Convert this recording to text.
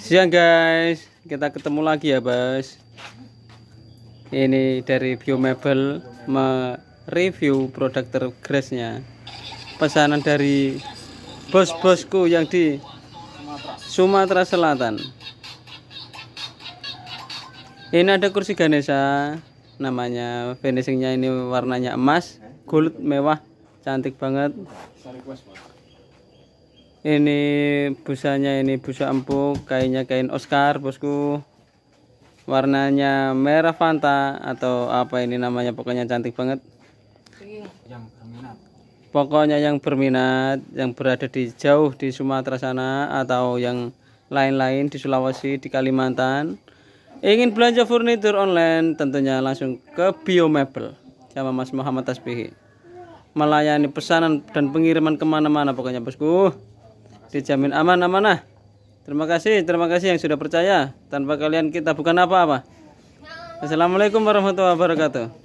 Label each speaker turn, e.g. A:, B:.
A: Siang guys, kita ketemu lagi ya bos. Ini dari Biomebel mereview produk tergresnya. Pesanan dari bos-bosku yang di Sumatera Selatan. Ini ada kursi Ganesha, namanya finishingnya ini warnanya emas, gold mewah, cantik banget ini busanya ini busa empuk kainnya kain Oscar bosku warnanya merah Fanta atau apa ini namanya pokoknya cantik banget pokoknya yang berminat yang berada di jauh di Sumatera sana atau yang lain-lain di Sulawesi di Kalimantan ingin belanja furnitur online tentunya langsung ke Biomebel sama Mas Muhammad Tasbihi melayani pesanan dan pengiriman kemana-mana pokoknya bosku dijamin aman amanah terima kasih terima kasih yang sudah percaya tanpa kalian kita bukan apa-apa Assalamualaikum warahmatullahi wabarakatuh